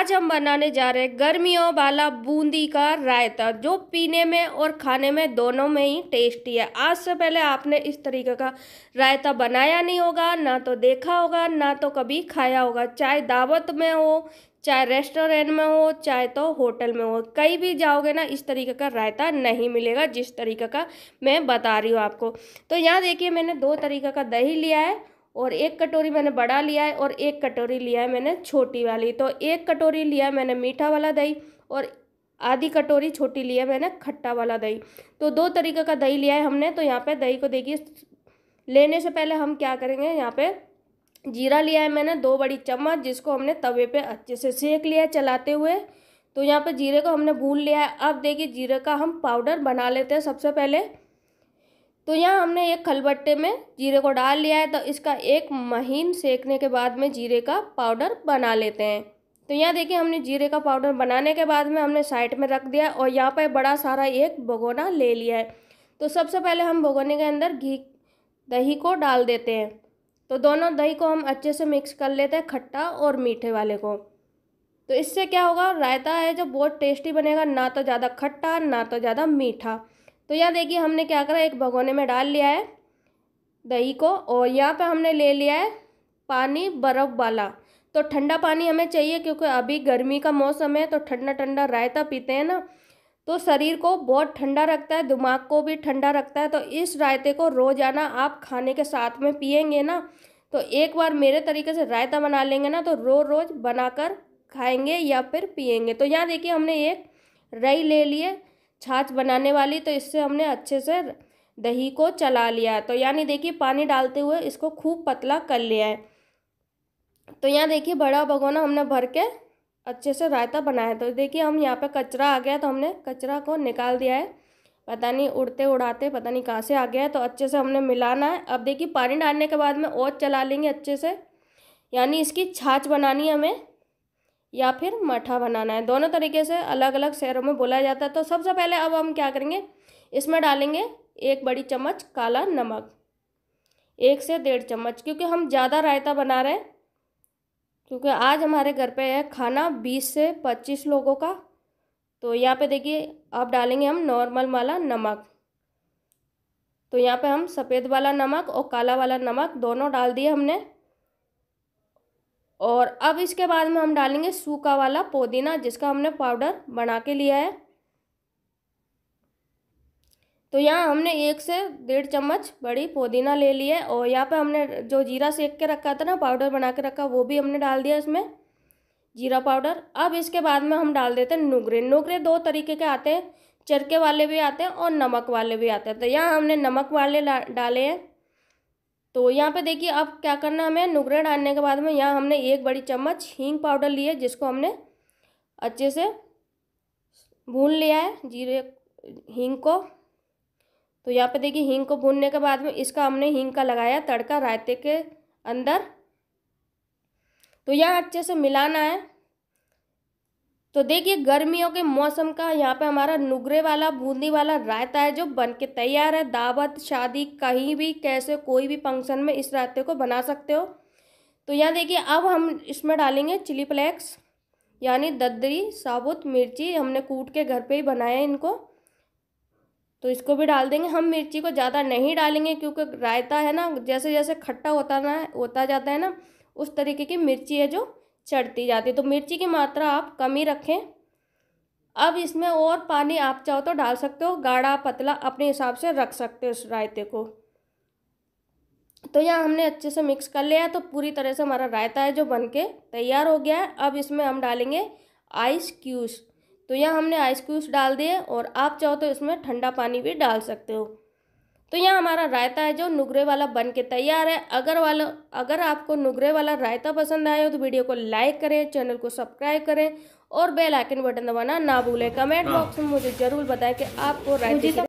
आज हम बनाने जा रहे हैं गर्मियों वाला बूंदी का रायता जो पीने में और खाने में दोनों में ही टेस्टी है आज से पहले आपने इस तरीके का रायता बनाया नहीं होगा ना तो देखा होगा ना तो कभी खाया होगा चाहे दावत में हो चाहे रेस्टोरेंट में हो चाहे तो होटल में हो कहीं भी जाओगे ना इस तरीके का रायता नहीं मिलेगा जिस तरीके का मैं बता रही हूँ आपको तो यहाँ देखिए मैंने दो तरीके का दही लिया है और एक कटोरी मैंने बड़ा लिया है और एक कटोरी लिया है मैंने छोटी वाली तो एक कटोरी लिया मैंने मीठा वाला दही और आधी कटोरी छोटी लिया मैंने खट्टा वाला दही तो दो तरीके का दही लिया है हमने तो यहाँ पे दही को देखिए लेने से पहले हम क्या करेंगे यहाँ पे जीरा लिया है मैंने दो बड़ी चम्मच जिसको हमने तवे पे अच्छे से सेक लिया है चलाते हुए तो यहाँ पे जीरे को हमने भून लिया है अब देखिए जीरे का हम पाउडर बना लेते हैं सबसे पहले तो यहाँ हमने एक खलबट्टे में जीरे को डाल लिया है तो इसका एक महीन सेकने के बाद में जीरे का पाउडर बना लेते हैं तो यहाँ देखिए हमने जीरे का पाउडर बनाने के बाद में हमने साइड में रख दिया और यहाँ पर बड़ा सारा एक भगोना ले लिया है तो सबसे पहले हम भगोने के अंदर घी दही को डाल देते हैं तो दोनों दही को हम अच्छे से मिक्स कर लेते हैं खट्टा और मीठे वाले को तो इससे क्या होगा रायता है जो बहुत टेस्टी बनेगा ना तो ज़्यादा खट्टा ना तो ज़्यादा मीठा तो यह देखिए हमने क्या करा एक भगोने में डाल लिया है दही को और यहाँ पे हमने ले लिया है पानी बर्फ़ वाला तो ठंडा पानी हमें चाहिए क्योंकि अभी गर्मी का मौसम है तो ठंडा ठंडा रायता पीते हैं ना तो शरीर को बहुत ठंडा रखता है दिमाग को भी ठंडा रखता है तो इस रायते को रोज़ाना आप खाने के साथ में पियेंगे ना तो एक बार मेरे तरीके से रायता बना लेंगे ना तो रोज़ रोज़ बनाकर खाएंगे या फिर पियेंगे तो यहाँ देखिए हमने एक रई ले लिए छाछ बनाने वाली तो इससे हमने अच्छे से दही को चला लिया तो यानी देखिए पानी डालते हुए इसको खूब पतला कर लिया है तो यहाँ देखिए बड़ा भगोना हमने भर के अच्छे से रायता बनाया तो देखिए हम यहाँ पे कचरा आ गया तो हमने कचरा को निकाल दिया है पता नहीं उड़ते उड़ाते पता नहीं कहाँ से आ गया है तो अच्छे से हमने मिलाना है अब देखिए पानी डालने के बाद में और चला लेंगे अच्छे से यानी इसकी छाछ बनानी है हमें या फिर मठा बनाना है दोनों तरीके से अलग अलग शहरों में बोला जाता है तो सबसे पहले अब हम क्या करेंगे इसमें डालेंगे एक बड़ी चम्मच काला नमक एक से डेढ़ चम्मच क्योंकि हम ज़्यादा रायता बना रहे हैं क्योंकि आज हमारे घर पे है खाना बीस से पच्चीस लोगों का तो यहाँ पे देखिए अब डालेंगे हम नॉर्मल वाला नमक तो यहाँ पे हम सफ़ेद वाला नमक और काला वाला नमक दोनों डाल दिए हमने और अब इसके बाद में हम डालेंगे सूखा वाला पुदीना जिसका हमने पाउडर बना के लिया है तो यहाँ हमने एक से डेढ़ चम्मच बड़ी पुदीना ले लिया है और यहाँ पे हमने जो जीरा सेक के रखा था ना पाउडर बना के रखा वो भी हमने डाल दिया इसमें जीरा पाउडर अब इसके बाद में हम डाल देते हैं नुगरे नुगरे दो तरीके के आते हैं चरके वाले भी आते हैं और नमक वाले भी आते हैं तो यहाँ हमने नमक वाले डाले हैं तो यहाँ पे देखिए अब क्या करना हमें नुगरे डालने के बाद में यहाँ हमने एक बड़ी चम्मच हींग पाउडर लिया जिसको हमने अच्छे से भून लिया है जीरे हींग को तो यहाँ पे देखिए हींग को भूनने के बाद में इसका हमने हींग का लगाया तड़का रायते के अंदर तो यहाँ अच्छे से मिलाना है तो देखिए गर्मियों के मौसम का यहाँ पे हमारा नुगरे वाला बूंदी वाला रायता है जो बन के तैयार है दावत शादी कहीं भी कैसे कोई भी फंक्शन में इस रायते को बना सकते हो तो यहाँ देखिए अब हम इसमें डालेंगे चिली फ्लेक्स यानी ददरी साबुत मिर्ची हमने कूट के घर पे ही बनाया इनको तो इसको भी डाल देंगे हम मिर्ची को ज़्यादा नहीं डालेंगे क्योंकि रायता है ना जैसे जैसे खट्टा होता ना होता जाता है ना उस तरीके की मिर्ची है जो चढ़ती जाती है तो मिर्ची की मात्रा आप कम ही रखें अब इसमें और पानी आप चाहो तो डाल सकते हो गाढ़ा पतला अपने हिसाब से रख सकते हो इस रायते को तो यह हमने अच्छे से मिक्स कर लिया तो पूरी तरह से हमारा रायता है जो बन के तैयार हो गया है अब इसमें हम डालेंगे आइस क्यूब्स तो यह हमने आइस क्यूब्स डाल दिए और आप चाहो तो इसमें ठंडा पानी भी डाल सकते हो तो यह हमारा रायता है जो नुगरे वाला बन के तैयार है अगर वाला अगर आपको नुगरे वाला रायता पसंद आए हो तो वीडियो को लाइक करें चैनल को सब्सक्राइब करें और बेल आइकन बटन दबाना ना भूलें कमेंट हाँ। बॉक्स में मुझे ज़रूर बताएं कि आपको रायता